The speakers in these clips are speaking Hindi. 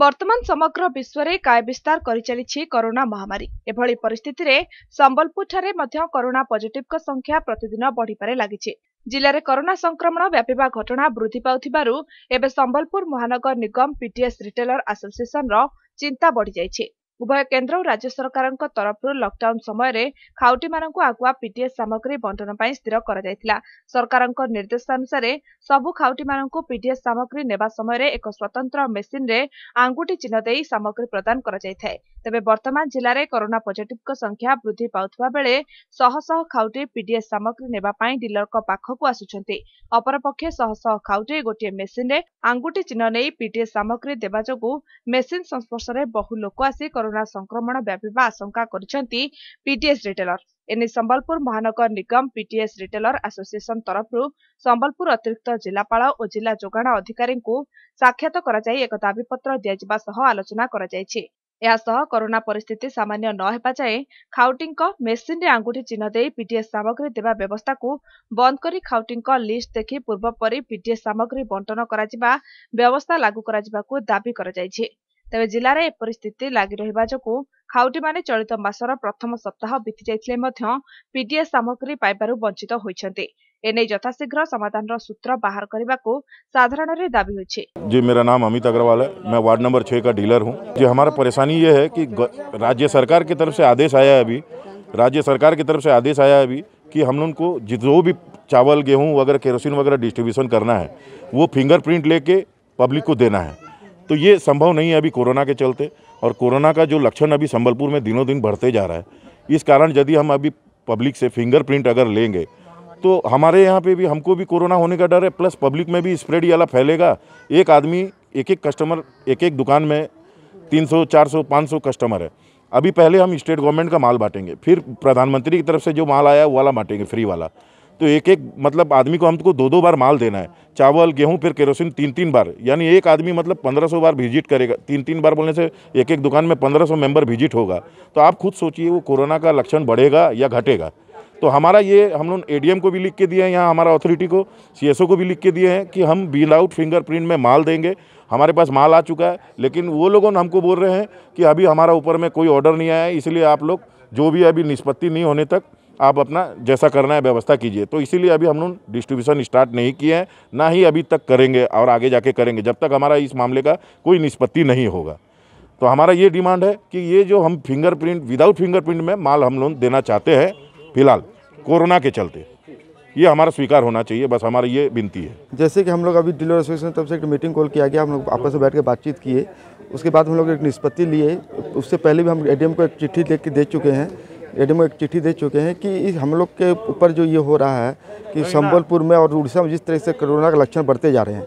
ବର୍ତ୍ତମାନ ସମଗ୍ର ବିଶ୍ୱରେ କାୟ ବିସ୍ତାର କରିଚାଲିଛି କରୋନା ମହାମାରୀ ଏଭଳି ପରିସ୍ଥିତିରେ ସମ୍ବଲପୁରଠାରେ ମଧ୍ୟ କରୋନା ପଜିଟିଭଙ୍କ ସଂଖ୍ୟା ପ୍ରତିଦିନ ବଢ଼ିବାରେ ଲାଗିଛି ଜିଲ୍ଲାରେ କରୋନା ସଂକ୍ରମଣ ବ୍ୟାପିବା ଘଟଣା ବୃଦ୍ଧି ପାଉଥିବାରୁ ଏବେ ସମ୍ବଲପୁର ମହାନଗର ନିଗମ ପିଟିଏସ୍ ରିଟେଲର ଆସୋସିଏସନର ଚିନ୍ତା ବଢ଼ିଯାଇଛି ଉଭୟ କେନ୍ଦ୍ର ଓ ରାଜ୍ୟ ସରକାରଙ୍କ ତରଫରୁ ଲକ୍ଡାଉନ୍ ସମୟରେ ଖାଉଟିମାନଙ୍କୁ ଆଗୁଆ ପିଟିଏସ୍ ସାମଗ୍ରୀ ବଣ୍ଟନ ପାଇଁ ସ୍ଥିର କରାଯାଇଥିଲା ସରକାରଙ୍କ ନିର୍ଦ୍ଦେଶାନୁସାରେ ସବୁ ଖାଉଟିମାନଙ୍କୁ ପିଟିଏସ୍ ସାମଗ୍ରୀ ନେବା ସମୟରେ ଏକ ସ୍ୱତନ୍ତ୍ର ମେସିନ୍ରେ ଆଙ୍ଗୁଠି ଚିହ୍ନ ଦେଇ ସାମଗ୍ରୀ ପ୍ରଦାନ କରାଯାଇଥାଏ ତେବେ ବର୍ତ୍ତମାନ ଜିଲ୍ଲାରେ କରୋନା ପଜିଟିଭଙ୍କ ସଂଖ୍ୟା ବୃଦ୍ଧି ପାଉଥିବା ବେଳେ ଶହ ଶହ ଖାଉଟି ପିଡିଏସ୍ ସାମଗ୍ରୀ ନେବା ପାଇଁ ଡିଲରଙ୍କ ପାଖକୁ ଆସୁଛନ୍ତି ଅପରପକ୍ଷେ ଶହ ଶହ ଖାଉଟି ଗୋଟିଏ ମେସିନ୍ରେ ଆଙ୍ଗୁଠି ଚିହ୍ନ ନେଇ ପିଡିଏସ୍ ସାମଗ୍ରୀ ଦେବା ଯୋଗୁଁ ମେସିନ୍ ସଂସ୍ପର୍ଶରେ ବହୁ ଲୋକ ଆସି କରୋନା ସଂକ୍ରମଣ ବ୍ୟାପିବା ଆଶଙ୍କା କରିଛନ୍ତି ପିଡିଏସ୍ ରିଟେଲର ଏନେଇ ସମ୍ବଲପୁର ମହାନଗର ନିଗମ ପିଟିଏସ୍ ରିଟେଲର ଆସୋସିଏସନ ତରଫରୁ ସମ୍ବଲପୁର ଅତିରିକ୍ତ ଜିଲ୍ଲାପାଳ ଓ ଜିଲ୍ଲା ଯୋଗାଣ ଅଧିକାରୀଙ୍କୁ ସାକ୍ଷାତ କରାଯାଇ ଏକ ଦାବିପତ୍ର ଦିଆଯିବା ସହ ଆଲୋଚନା କରାଯାଇଛି ଏହାସହ କରୋନା ପରିସ୍ଥିତି ସାମାନ୍ୟ ନ ହେବା ଯାଏ ଖାଉଟିଙ୍କ ମେସିନ୍ରେ ଆଙ୍ଗୁଠି ଚିହ୍ନ ଦେଇ ପିଡିଏସ୍ ସାମଗ୍ରୀ ଦେବା ବ୍ୟବସ୍ଥାକୁ ବନ୍ଦ କରି ଖାଉଟିଙ୍କ ଲିଷ୍ଟ ଦେଖି ପୂର୍ବପରି ପିଡିଏସ୍ ସାମଗ୍ରୀ ବଣ୍ଟନ କରାଯିବା ବ୍ୟବସ୍ଥା ଲାଗୁ କରାଯିବାକୁ ଦାବି କରାଯାଇଛି ତେବେ ଜିଲ୍ଲାରେ ଏପରି ସ୍ଥିତି ଲାଗି ରହିବା ଯୋଗୁଁ ଖାଉଟିମାନେ ଚଳିତ ମାସର ପ୍ରଥମ ସପ୍ତାହ ବିତିଯାଇଥିଲେ ମଧ୍ୟ ପିଡିଏସ୍ ସାମଗ୍ରୀ ପାଇବାରୁ ବଞ୍ଚିତ ହୋଇଛନ୍ତି एने यथाशीघ्र समाधान सूत्र बाहर करने को साधारण दावी होचे जी मेरा नाम अमित अग्रवाल है मैं वार्ड नंबर छः का डीलर हूँ जी हमारा परेशानी ये है कि राज्य सरकार की तरफ से आदेश आया है अभी राज्य सरकार की तरफ से आदेश आया है अभी कि हम उनको जो भी चावल गेहूँ वगैरह केरोसिन वगैरह डिस्ट्रीब्यूशन करना है वो फिंगरप्रिंट लेके पब्लिक को देना है तो ये संभव नहीं है अभी कोरोना के चलते और कोरोना का जो लक्षण अभी संबलपुर में दिनों दिन बढ़ते जा रहा है इस कारण यदि हम अभी पब्लिक से फिंगरप्रिंट अगर लेंगे तो हमारे यहाँ पे भी हमको भी कोरोना होने का डर है प्लस पब्लिक में भी स्प्रेड वाला फैलेगा एक आदमी एक एक कस्टमर एक एक दुकान में 300 400 500 कस्टमर है अभी पहले हम स्टेट गवर्नमेंट का माल बांटेंगे फिर प्रधानमंत्री की तरफ से जो माल आया वो वाला बांटेंगे फ्री वाला तो एक एक मतलब आदमी को हमको दो दो बार माल देना है चावल गेहूँ फिर केरोसिन तीन तीन बार यानी एक आदमी मतलब पंद्रह सौ बार विजिट करेगा तीन तीन बार बोलने से एक एक दुकान में पंद्रह सौ विजिट होगा तो आप खुद सोचिए वो कोरोना का लक्षण बढ़ेगा या घटेगा तो हमारा ये हम लोग ए को भी लिख के दिए हैं यहाँ हमारा अथॉरिटी को सी को भी लिख के दिए हैं कि हम विदाउट फिंगरप्रिंट में माल देंगे हमारे पास माल आ चुका है लेकिन वो लोगों ने हमको बोल रहे हैं कि अभी हमारा ऊपर में कोई ऑर्डर नहीं आया है इसलिए आप लोग जो भी अभी निष्पत्ति नहीं होने तक आप अपना जैसा करना है व्यवस्था कीजिए तो इसीलिए अभी हम लोग डिस्ट्रीब्यूशन स्टार्ट नहीं किए हैं ना ही अभी तक करेंगे और आगे जाके करेंगे जब तक हमारा इस मामले का कोई निष्पत्ति नहीं होगा तो हमारा ये डिमांड है कि ये जो हम फिंगरप्रिंट विदाउट फिंगरप्रिंट में माल हम लोग देना चाहते हैं फिलहाल कोरोना के चलते ये हमारा स्वीकार होना चाहिए बस हमारी ये विनती है जैसे कि हम लोग अभी डीलर एसोसिएशन तरफ से एक मीटिंग कॉल किया गया हम लोग आपस में बैठ के बातचीत किए उसके बाद हम लोग एक निष्पत्ति लिए उससे पहले भी हम एडीएम को एक चिट्ठी दे के दे चुके हैं एडीएम को एक चिट्ठी दे चुके हैं कि इस हम लोग के ऊपर जो ये हो रहा है कि संबलपुर में और उड़ीसा में जिस तरह से कोरोना के लक्षण बढ़ते जा रहे हैं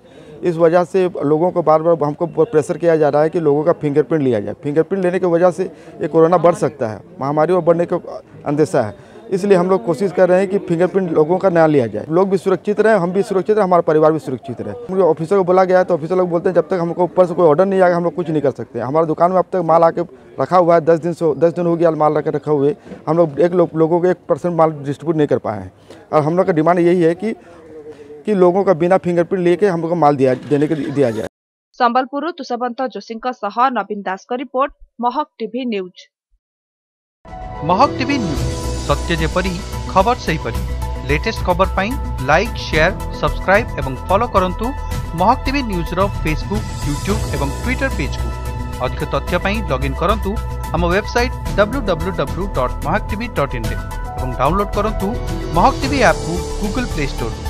इस वजह से लोगों को बार बार हमको प्रेशर किया जा रहा है कि लोगों का फिंगरप्रिंट लिया जाए फिंगरप्रिंट लेने की वजह से ये कोरोना बढ़ सकता है महामारी और बढ़ने का अंदेशा है इसलिए हम लोग कोशिश कर रहे हैं कि फिंगरप्रिंट लोगों का नया लिया जाए लोग भी सुरक्षित रहे हम भी सुरक्षित रहे हमारा परिवार भी सुरक्षित रहे मुझे ऑफिसर को बोला गया तो ऑफिसर लोग बोलते हैं जब तक हमको ऊपर से कोई ऑर्डर नहीं आएगा हम लोग कुछ नहीं कर सकते हमारे दुकान में अब तक माल आके रखा हुआ है दस दिन से दस दिन हो गया माल रखा रखे हुए हम लोग एक लो, लोगों को एक परसेंट माल डिस्ट्रीब्यूट नहीं कर पाए हैं और हम लोग का डिमांड यही है कि कि लोगों का बिना फिंगरप्रिंट लेके हम लोग को माल दिया देने के दिया जाए संबलपुर तुषवंत जोशी सह Naveen Das report Mahak TV news Mahak TV news सत्य जपरी खबर से हीपरी लेटेस्ट खबर पर लाइक शेयर सब्सक्राइब एवं फॉलो करूँ Mahak T news Facebook YouTube एवं ट्विटर पेज को अधिक तथ्य लगइन करूँ आम website W W W dot Mahak dot इन डाउनलोड करूँ महक टी आप गुगुल प्ले स्टोर को